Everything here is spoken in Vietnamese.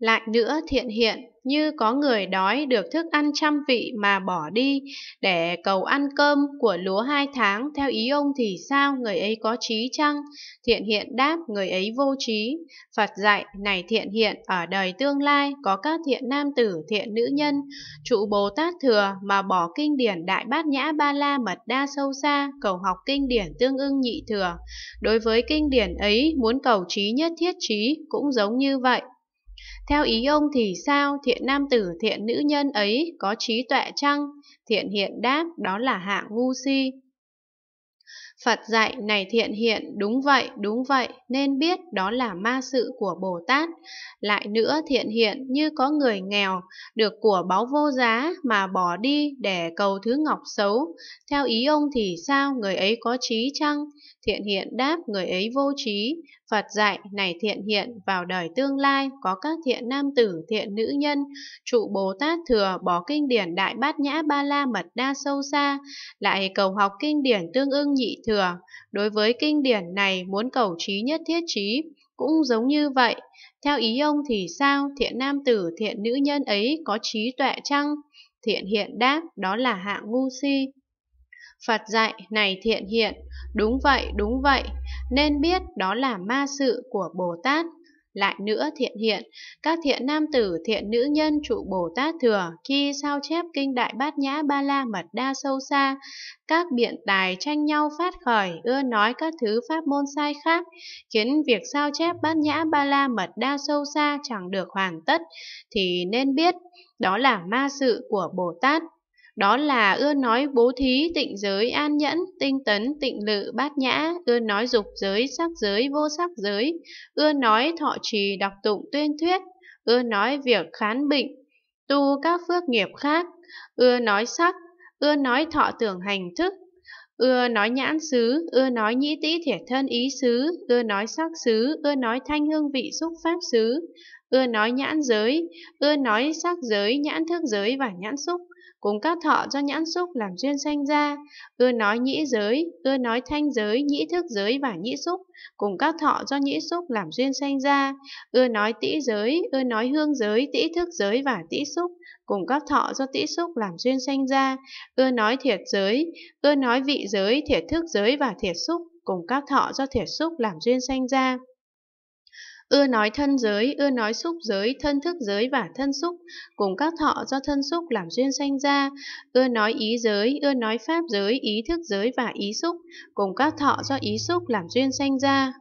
Lại nữa thiện hiện, như có người đói được thức ăn trăm vị mà bỏ đi để cầu ăn cơm của lúa hai tháng theo ý ông thì sao người ấy có trí chăng thiện hiện đáp người ấy vô trí phật dạy này thiện hiện ở đời tương lai có các thiện nam tử thiện nữ nhân trụ bồ tát thừa mà bỏ kinh điển đại bát nhã ba la mật đa sâu xa cầu học kinh điển tương ưng nhị thừa đối với kinh điển ấy muốn cầu trí nhất thiết trí cũng giống như vậy theo ý ông thì sao thiện nam tử thiện nữ nhân ấy có trí tuệ chăng? Thiện hiện đáp đó là hạng ngu si. Phật dạy này thiện hiện, đúng vậy, đúng vậy, nên biết đó là ma sự của Bồ Tát. Lại nữa thiện hiện như có người nghèo, được của báu vô giá mà bỏ đi để cầu thứ ngọc xấu. Theo ý ông thì sao, người ấy có trí chăng? Thiện hiện đáp người ấy vô trí, Phật dạy này thiện hiện vào đời tương lai có các thiện nam tử, thiện nữ nhân, trụ Bồ Tát thừa bỏ kinh điển Đại Bát Nhã Ba La Mật Đa Sâu Xa, lại cầu học kinh điển tương ưng nhị thừa thừa. Đối với kinh điển này muốn cầu trí nhất thiết trí cũng giống như vậy. Theo ý ông thì sao, thiện nam tử, thiện nữ nhân ấy có trí tuệ chăng? Thiện hiện đáp, đó là hạng ngu si. Phật dạy, này thiện hiện, đúng vậy, đúng vậy, nên biết đó là ma sự của Bồ Tát lại nữa thiện hiện, các thiện nam tử thiện nữ nhân trụ Bồ Tát thừa khi sao chép kinh đại bát nhã ba la mật đa sâu xa, các biện tài tranh nhau phát khởi, ưa nói các thứ pháp môn sai khác, khiến việc sao chép bát nhã ba la mật đa sâu xa chẳng được hoàn tất, thì nên biết đó là ma sự của Bồ Tát đó là ưa nói bố thí, tịnh giới, an nhẫn, tinh tấn, tịnh lự, bát nhã, ưa nói dục giới, sắc giới, vô sắc giới, ưa nói thọ trì, đọc tụng, tuyên thuyết, ưa nói việc khán bệnh, tu các phước nghiệp khác, ưa nói sắc, ưa nói thọ tưởng hành thức, ưa nói nhãn xứ, ưa nói nhĩ tĩ thể thân ý xứ, ưa nói sắc xứ, ưa nói thanh hương vị xúc pháp xứ, ưa nói nhãn giới, ưa nói sắc giới, nhãn thức giới và nhãn xúc, cùng các thọ do nhãn xúc làm duyên sanh ra, ưa nói nhĩ giới, ưa nói thanh giới, nhĩ thức giới và nhĩ xúc, cùng các thọ do nhĩ xúc làm duyên sanh ra, ưa nói tĩ giới, ưa nói hương giới, tĩ thức giới và tĩ xúc, cùng các thọ do tĩ xúc làm duyên sanh ra, ưa nói thiệt giới, ưa nói vị giới, thiệt thức giới và thiệt xúc, cùng các thọ do thiệt xúc làm duyên sanh ra. Ưa nói thân giới, ưa nói xúc giới, thân thức giới và thân xúc, cùng các thọ do thân xúc làm duyên sanh ra. Ưa nói ý giới, ưa nói pháp giới, ý thức giới và ý xúc, cùng các thọ do ý xúc làm duyên sanh ra.